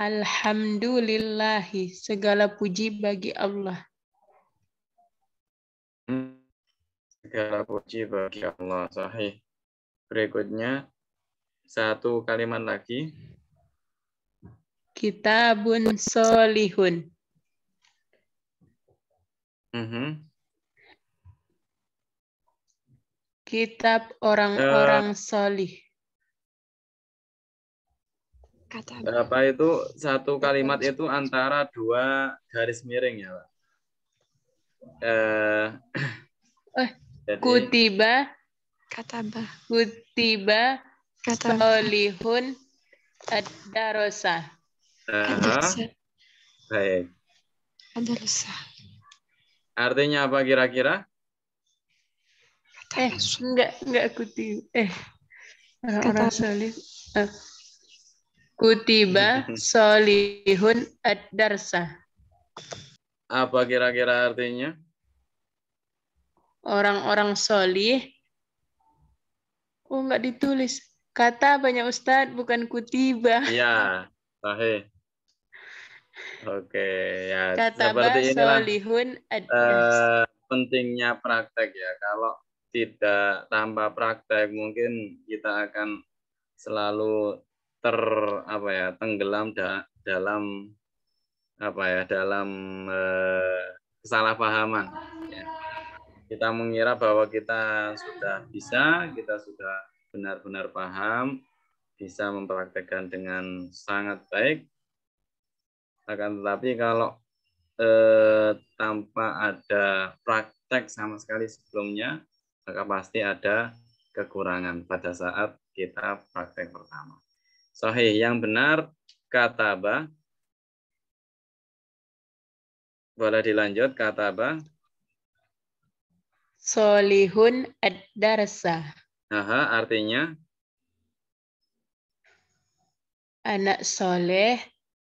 S3: Alhamdulillahi, segala puji bagi Allah.
S2: Hmm.
S1: Segala puji bagi Allah, sahih. Berikutnya, satu kalimat lagi.
S3: Kitabun solihun. Mm -hmm. Kitab
S1: orang-orang
S3: uh, solih.
S1: Kata berapa itu satu kalimat itu antara dua garis miring ya, Pak? Uh, eh, jadi,
S3: kutiba kataba kutiba kataba solihun ad-darosa.
S1: Uh, baik. ad Artinya apa kira-kira?
S3: eh enggak iya. enggak kuti eh orang-orang solih eh. kutiba solihun ad-darsa
S1: apa kira-kira artinya
S3: orang-orang solih oh enggak ditulis kata banyak ustadz bukan kutiba
S1: ya sahih Oke, ya Kata seperti inilah
S2: uh,
S1: pentingnya praktek ya. Kalau tidak tanpa praktek mungkin kita akan selalu ter apa ya tenggelam da, dalam apa ya dalam eh, kesalahpahaman ya. kita mengira bahwa kita sudah bisa kita sudah benar-benar paham bisa mempraktekkan dengan sangat baik akan tetapi kalau eh, tanpa ada praktek sama sekali sebelumnya maka pasti ada kekurangan pada saat kita praktek pertama. Sahih yang benar kata kataba boleh dilanjut kata kataba
S3: solihun ad-darsa.
S1: Aha, artinya
S3: anak soleh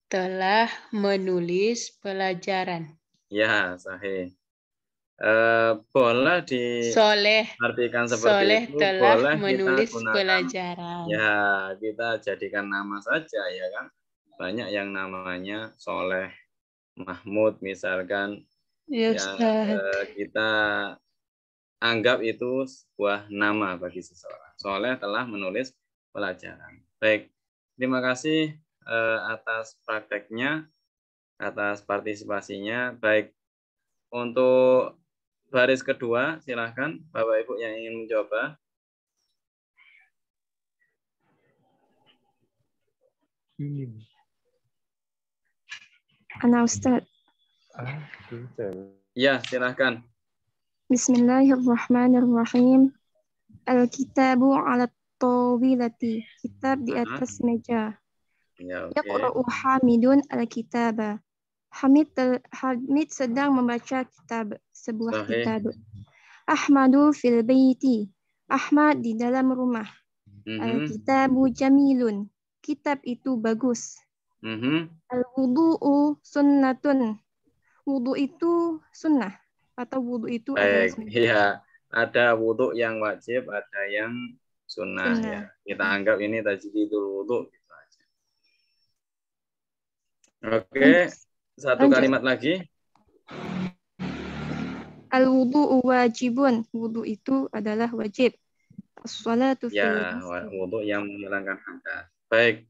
S3: telah menulis pelajaran.
S1: Ya, sahih. Uh, boleh diartikan seperti soleh itu. Telah boleh menulis kita gunakan, pelajaran. Ya, kita jadikan nama saja ya kan. Banyak yang namanya Soleh Mahmud misalkan. Ya, yang, eh, kita anggap itu sebuah nama bagi seseorang. Soleh telah menulis pelajaran. Baik, terima kasih uh, atas prakteknya, atas partisipasinya. Baik, untuk baris kedua, silahkan Bapak Ibu yang ingin mencoba.
S4: Ana Ustaz.
S1: ya, silahkan.
S4: Bismillahirrahmanirrahim. al ala tawilati. Kitab di atas meja.
S2: Ya, okay. Yaqra'u
S4: Hamidun al-kitaba. Hamid, Hamid sedang membaca kitab sebuah Sahih. kitab. Ahmadu fil baiti. Ahmad di dalam rumah.
S2: Mm-hmm. Al-kitabu
S4: jamilun. Kitab itu bagus. Mm-hmm. Al-wudu'u sunnatun. Wudu itu
S3: sunnah atau wudu itu
S4: Baik,
S1: Iya, ada wudu yang wajib, ada yang sunnah, sunnah. ya. Kita anggap ini tajdidul wudu gitu aja. Oke, okay. satu Lanjut. kalimat lagi
S4: al wudu wajibun. Wudu itu adalah wajib. As-salatu Ya,
S1: wudu yang menghilangkan hadas. Baik.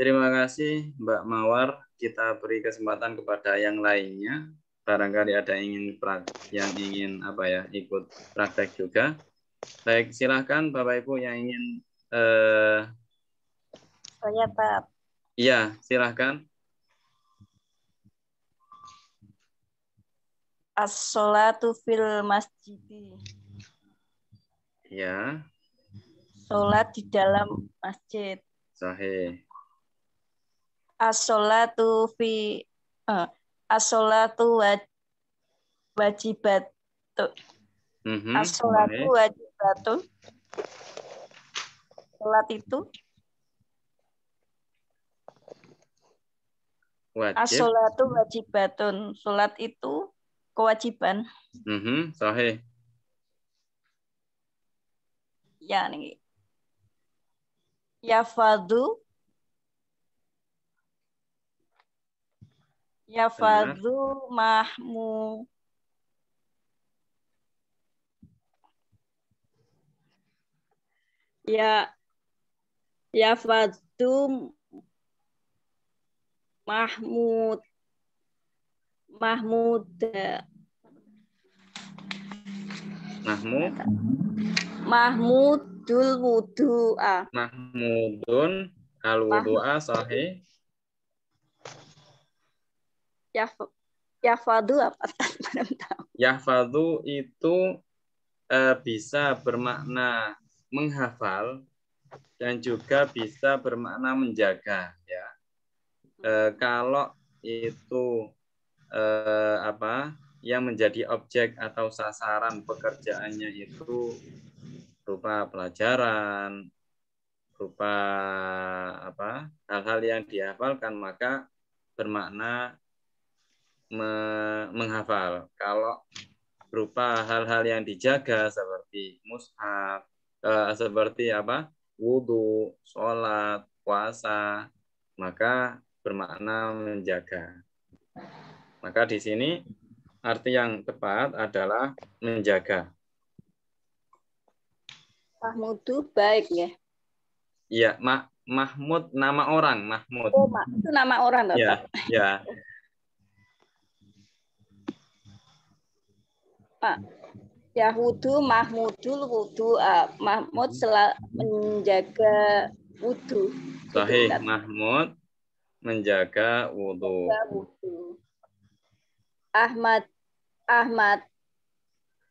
S1: Terima kasih Mbak Mawar. Kita beri kesempatan kepada yang lainnya. Barangkali ada ingin yang ingin apa ya ikut praktek juga. Baik, silahkan Bapak Ibu yang ingin eh, uh...
S4: Saya Pak.
S1: Iya, silahkan.
S4: As-salatu fil masjid. Ya. Salat di dalam masjid. Sahih. As-salatu fi uh, as-salatu wajibatu.
S2: mm As-salatu
S4: wajibat. Salat itu
S2: Wajib. As-salatu
S4: wajibatun. Salat itu kewajiban.
S2: Mm-hmm, sahih.
S4: Ya nih. Ya fadu. Ya fadu mahmu. Ya ya fadu mahmud Mahmuda. Mahmud. Mahmudul wudu'a.
S1: Mahmudun al wudu'a sahih.
S4: Yaf Yafadu apa?
S1: Yafadu itu e, bisa bermakna menghafal dan juga bisa bermakna menjaga ya. E, kalau itu eh, apa yang menjadi objek atau sasaran pekerjaannya itu berupa pelajaran, berupa apa hal-hal yang dihafalkan maka bermakna me menghafal. Kalau berupa hal-hal yang dijaga seperti mushaf, eh, seperti apa wudhu, sholat, puasa, maka bermakna menjaga. Maka di sini arti yang tepat adalah menjaga.
S4: Mahmud itu baik ya?
S1: Iya, ma Mahmud nama orang, Mahmud. Oh,
S4: ma itu nama orang Iya, iya. ya. Pak, Yahudu Mahmudul Wudu ah, Mahmud selalu menjaga wudu. Sahih,
S1: Mahmud menjaga wudu. Menjaga
S4: wudu. Ahmad Ahmad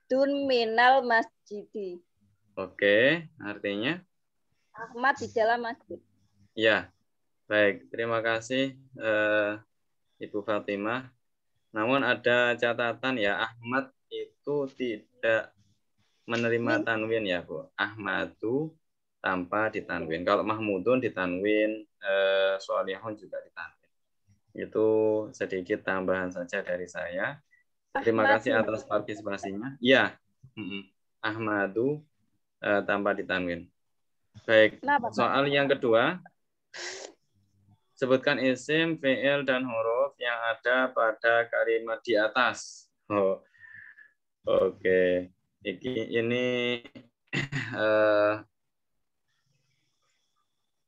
S4: Dun minal masjid.
S1: Oke, artinya?
S4: Ahmad di dalam masjid.
S1: Ya, baik. Terima kasih uh, Ibu Fatimah. Namun ada catatan ya, Ahmad itu tidak menerima tanwin ya Bu. Ahmadu tanpa ditanwin. Kalau Mahmudun ditanwin, eh, Solihun juga ditanwin. Itu sedikit tambahan saja dari saya. Terima kasih atas partisipasinya. ya Ahmadu eh, tanpa ditanwin. Baik, soal yang kedua. Sebutkan isim, VL, dan huruf yang ada pada kalimat di atas. Oh. Oke, okay. ini, ini uh, eh,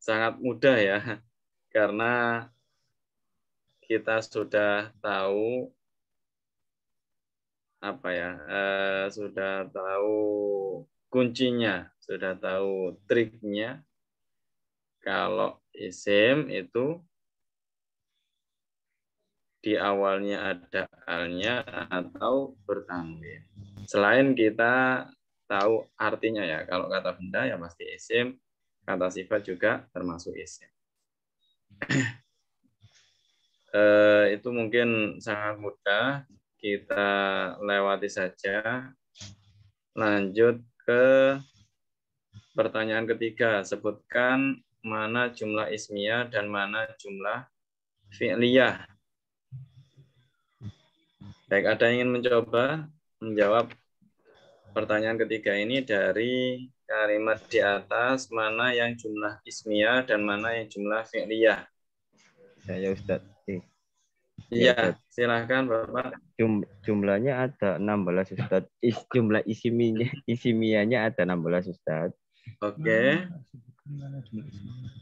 S1: sangat mudah ya, karena kita sudah tahu apa ya eh, sudah tahu kuncinya sudah tahu triknya kalau isim itu di awalnya ada alnya atau bertanwin selain kita tahu artinya ya kalau kata benda ya pasti isim kata sifat juga termasuk isim Eh, itu mungkin sangat mudah kita lewati saja. Lanjut ke pertanyaan ketiga, sebutkan mana jumlah ismiyah dan mana jumlah fi'liyah. Baik, ada yang ingin mencoba menjawab pertanyaan ketiga ini dari kalimat di atas, mana yang jumlah ismiyah dan mana yang jumlah fi'liyah. saya ya, ya Ustadz. Iya, iya silahkan Bapak. Jum, jumlahnya ada 16 Ustaz. Is, jumlah isiminya isimianya ada 16 Ustaz. Oke. Okay.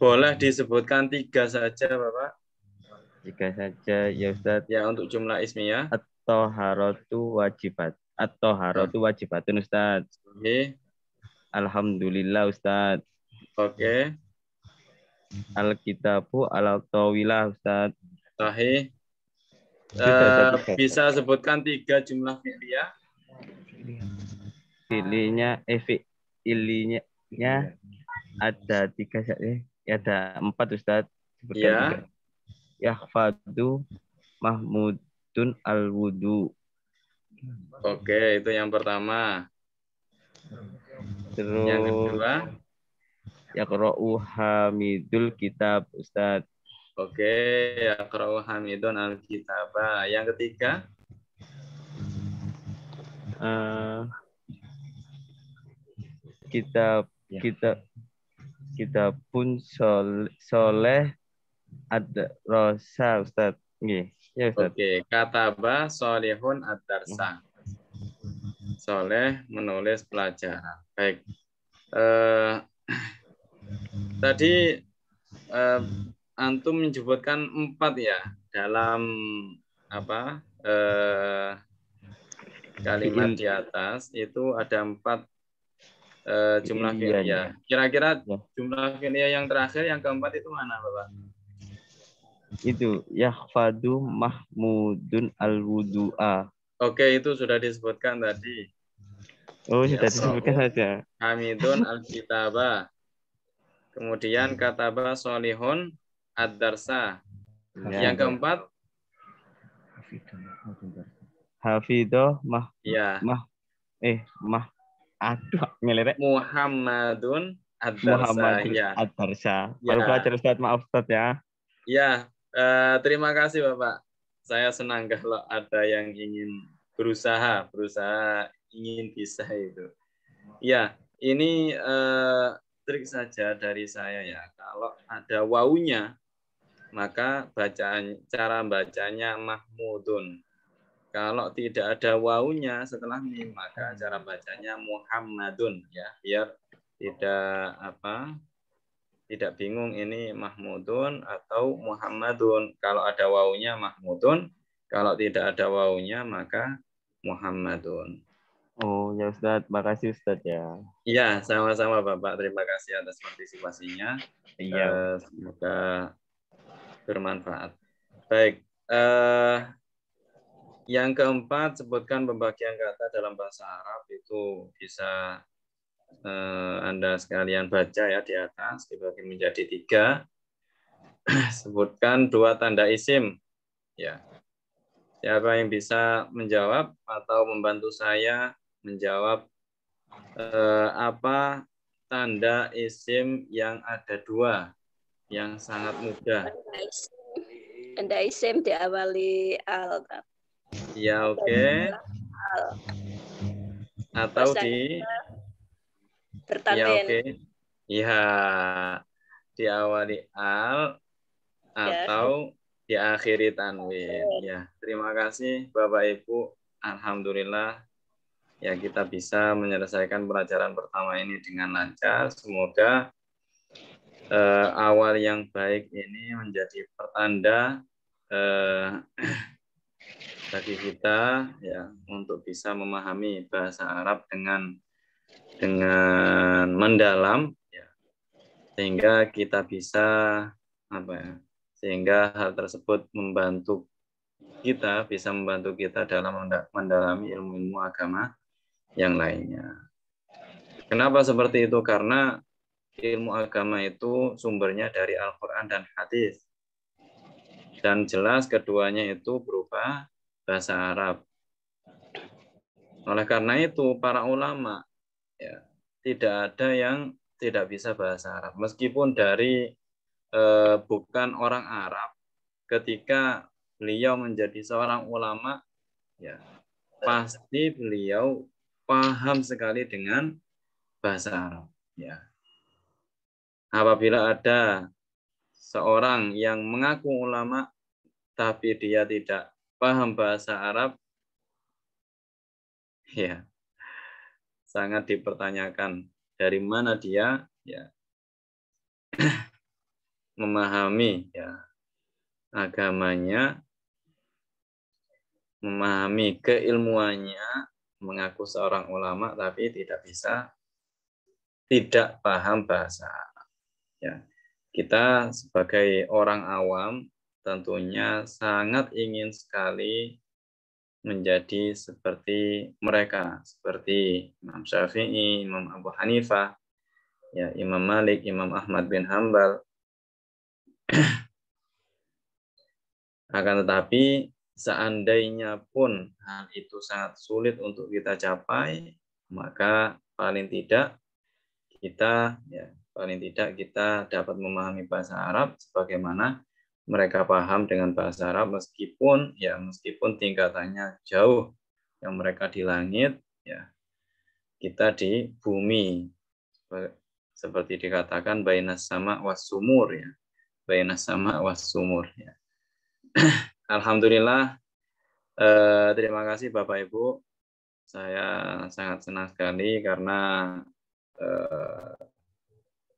S1: Boleh disebutkan tiga saja Bapak. Tiga saja ya Ustaz. Ya untuk jumlah ismiyah. Atau harotu wajibat. atau harotu hmm. wajibatun Ustaz. Oke. Okay. Alhamdulillah Ustaz. Oke. Okay. Al-kitabu tawilah Ustaz. Sahih.
S2: Eh, bisa
S1: sebutkan tiga jumlah fi'liyah? Fi'linya, eh fi'linya ya, ada tiga Ya ada empat Ustaz. Sebutkan ya. Tiga. Yahfadu Mahmudun Al-Wudu. Oke, itu yang pertama. Terus yang kedua? Yakro'u Hamidul Kitab ustadz. Oke, ya Hamidun al alkitabah. Yang ketiga? Uh, kitab ya. kita pun soleh, soleh ada rosa ustad. Nggih. Ya Oke, okay. kataba solehun ad-darsa. Soleh menulis pelajaran. Baik. Uh, tadi uh, antum menyebutkan empat ya dalam apa eh, kalimat di atas itu ada empat eh, jumlah fi'liyah. Iya. Kira-kira ya. jumlah kinia yang terakhir yang keempat itu mana, Bapak? Itu yahfadu mahmudun al-wudu'a. Oke, itu sudah disebutkan tadi. Oh, sudah iya, disebutkan saja. Hamidun al Kitabah, Kemudian kataba solihun ad-darsa. Ya, yang ya. keempat Hafidoh mah ya. mah eh mah aduh ngelirik. Muhammadun ad-darsa Muhammadun ya. ad Ya. Baru belajar Ustaz maaf Ustaz ya. Ya, uh, terima kasih Bapak. Saya senang kalau ada yang ingin berusaha, berusaha ingin bisa itu. Ya, ini uh, trik saja dari saya ya. Kalau ada waunya maka bacaan cara bacanya mahmudun. Kalau tidak ada wawunya setelah mim maka cara bacanya Muhammadun ya biar tidak apa tidak bingung ini Mahmudun atau Muhammadun. Kalau ada wawunya Mahmudun, kalau tidak ada wawunya maka Muhammadun. Oh ya Ustadz, makasih Ustadz ya. Iya sama-sama Bapak, terima kasih atas partisipasinya. Iya. Uh, semoga bermanfaat. Baik. Uh, yang keempat, sebutkan pembagian kata dalam bahasa Arab itu bisa uh, Anda sekalian baca ya di atas, dibagi menjadi tiga. sebutkan dua tanda isim. Ya. Siapa yang bisa menjawab atau membantu saya menjawab uh, apa tanda isim yang ada dua yang sangat mudah.
S4: Anda iya, isim iya, iya, diawali al.
S1: Ya oke. Okay. Atau di.
S2: Bertaten. Ya oke. Okay.
S1: Ya diawali al atau ya. diakhiri tanwin. Ya terima kasih Bapak Ibu. Alhamdulillah ya kita bisa menyelesaikan pelajaran pertama ini dengan lancar. Semoga eh, awal yang baik ini menjadi pertanda eh, bagi kita ya untuk bisa memahami bahasa Arab dengan dengan mendalam ya, sehingga kita bisa apa ya sehingga hal tersebut membantu kita bisa membantu kita dalam mendalami ilmu-ilmu agama yang lainnya. Kenapa seperti itu? Karena ilmu agama itu sumbernya dari Al-Quran dan hadis. Dan jelas keduanya itu berupa bahasa Arab. Oleh karena itu, para ulama ya, tidak ada yang tidak bisa bahasa Arab. Meskipun dari eh, bukan orang Arab, ketika beliau menjadi seorang ulama, ya pasti beliau paham sekali dengan bahasa Arab. Ya, apabila ada seorang yang mengaku ulama tapi dia tidak paham bahasa Arab, ya sangat dipertanyakan dari mana dia ya memahami ya agamanya, memahami keilmuannya, mengaku seorang ulama tapi tidak bisa tidak paham bahasa Ya, kita sebagai orang awam tentunya sangat ingin sekali menjadi seperti mereka, seperti Imam Syafi'i, Imam Abu Hanifah, ya Imam Malik, Imam Ahmad bin Hambal. Akan tetapi seandainya pun hal itu sangat sulit untuk kita capai, maka paling tidak kita ya, paling tidak kita dapat memahami bahasa Arab sebagaimana mereka paham dengan bahasa Arab meskipun ya meskipun tingkatannya jauh yang mereka di langit ya kita di bumi seperti dikatakan bainas sama was sumur ya bainas sama was ya alhamdulillah eh, terima kasih Bapak Ibu saya sangat senang sekali karena eh,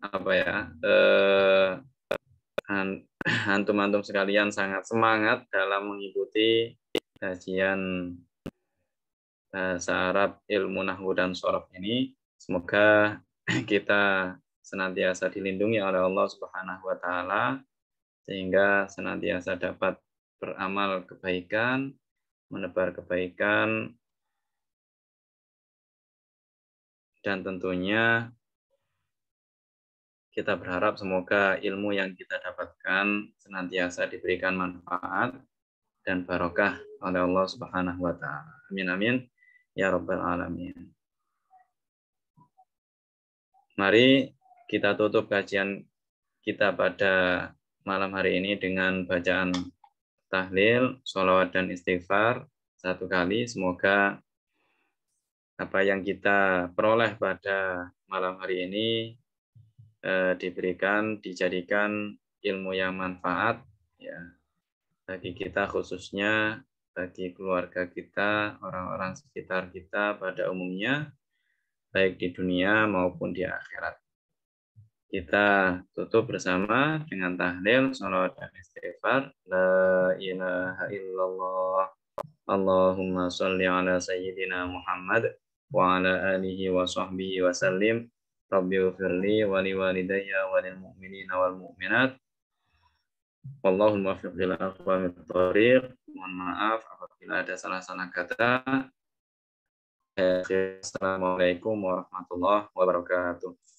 S1: apa ya eh, antum-antum sekalian sangat semangat dalam mengikuti kajian bahasa Arab ilmu nahwu dan sorof ini. Semoga kita senantiasa dilindungi oleh Allah Subhanahu wa taala sehingga senantiasa dapat beramal kebaikan, menebar kebaikan dan tentunya kita berharap semoga ilmu yang kita dapatkan senantiasa diberikan manfaat dan barokah oleh Allah Subhanahu wa taala. Amin amin ya rabbal alamin. Mari kita tutup kajian kita pada malam hari ini dengan bacaan tahlil, sholawat dan istighfar satu kali. Semoga apa yang kita peroleh pada malam hari ini Eh, diberikan dijadikan ilmu yang manfaat ya bagi kita khususnya bagi keluarga kita, orang-orang sekitar kita pada umumnya baik di dunia maupun di akhirat. Kita tutup bersama dengan tahlil salawat ⁇ dan istighfar la ilaha illallah Allahumma salli ala sayyidina Muhammad wa ala alihi wa sahbihi wa sallim Rabbi ufirli wali walidayya walil mu'minin wal mu'minat. Wallahu muwaffiq ila aqwamit thoriq. Mohon maaf apabila ada salah-salah kata. Eh, assalamualaikum warahmatullahi wabarakatuh.